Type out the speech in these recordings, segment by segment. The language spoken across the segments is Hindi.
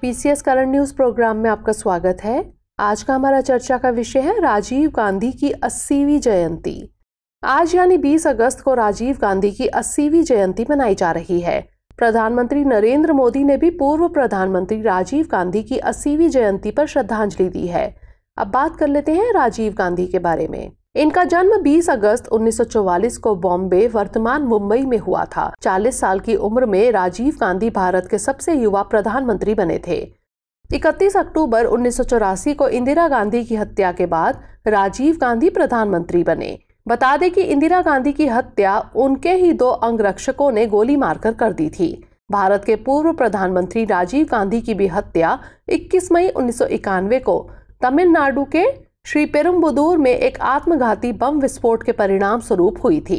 पीसीएस करंट न्यूज़ प्रोग्राम में आपका स्वागत है आज का हमारा चर्चा का विषय है राजीव गांधी की अस्सीवीं जयंती आज यानी 20 अगस्त को राजीव गांधी की अस्सीवीं जयंती मनाई जा रही है प्रधानमंत्री नरेंद्र मोदी ने भी पूर्व प्रधानमंत्री राजीव गांधी की अस्सीवीं जयंती पर श्रद्धांजलि दी है अब बात कर लेते हैं राजीव गांधी के बारे में इनका जन्म 20 अगस्त 1944 को बॉम्बे वर्तमान मुंबई में हुआ था 40 साल की उम्र में राजीव गांधी भारत के सबसे युवा प्रधानमंत्री बने थे 31 अक्टूबर उन्नीस को इंदिरा गांधी की हत्या के बाद राजीव गांधी प्रधानमंत्री बने बता दें कि इंदिरा गांधी की हत्या उनके ही दो अंगरक्षकों ने गोली मारकर कर दी थी भारत के पूर्व प्रधानमंत्री राजीव गांधी की भी हत्या 21 मई उन्नीस को तमिलनाडु के श्री पेरुम्बुदूर में एक आत्मघाती बम विस्फोट के परिणाम स्वरूप हुई थी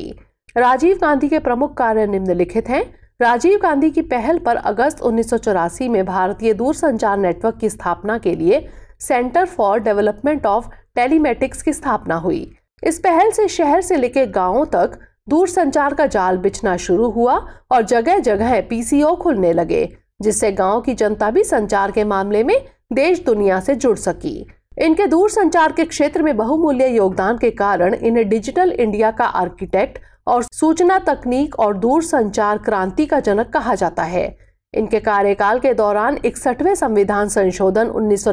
राजीव गांधी के प्रमुख कार्य निम्नलिखित हैं राजीव गांधी की पहल पर अगस्त उन्नीस में भारतीय दूरसंचार नेटवर्क की स्थापना के लिए centre for development of telematics की स्थापना हुई इस पहल से शहर से लेकर गांवों तक दूरसंचार का जाल बिछना शुरू हुआ और जगह जगह पीसीओ खुलने लगे जिससे गांव की जनता भी संचार के मामले में देश दुनिया से जुड़ सकी इनके दूर संचार के क्षेत्र में बहुमूल्य योगदान के कारण इन्हें डिजिटल इंडिया का आर्किटेक्ट और सूचना तकनीक और दूर संचार क्रांति का जनक कहा जाता है इनके कार्यकाल के दौरान इकसठवें संविधान संशोधन उन्नीस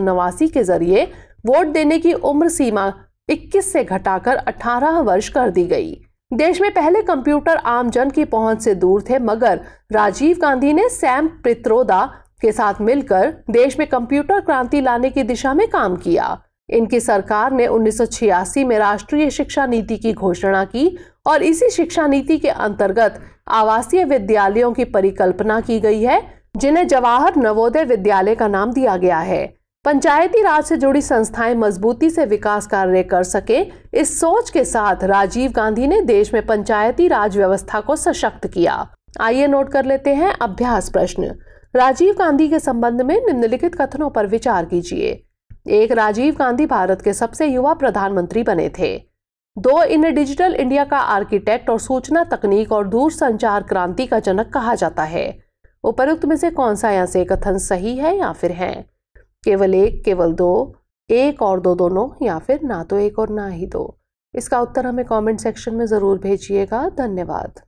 के जरिए वोट देने की उम्र सीमा 21 से घटाकर 18 वर्ष कर दी गई देश में पहले कंप्यूटर आम जन की पहुंच से दूर थे मगर राजीव गांधी ने सैम पित्रोदा के साथ मिलकर देश में कंप्यूटर क्रांति लाने की दिशा में काम किया इनकी सरकार ने 1986 में राष्ट्रीय शिक्षा नीति की घोषणा की और इसी शिक्षा नीति के अंतर्गत आवासीय विद्यालयों की परिकल्पना की गई है जिन्हें जवाहर नवोदय विद्यालय का नाम दिया गया है पंचायती राज से जुड़ी संस्थाएं मजबूती से विकास कार्य कर सके इस सोच के साथ राजीव गांधी ने देश में पंचायती राज व्यवस्था को सशक्त किया आइए नोट कर लेते हैं अभ्यास प्रश्न राजीव गांधी के संबंध में निम्नलिखित कथनों पर विचार कीजिए एक राजीव गांधी भारत के सबसे युवा प्रधानमंत्री बने थे दो इन्हें डिजिटल इंडिया का आर्किटेक्ट और सूचना तकनीक और दूर संचार क्रांति का जनक कहा जाता है उपरुक्त में से कौन सा यहाँ से कथन सही है या फिर है केवल एक केवल दो एक और दो दोनों या फिर ना तो एक और ना ही दो इसका उत्तर हमें कमेंट सेक्शन में ज़रूर भेजिएगा धन्यवाद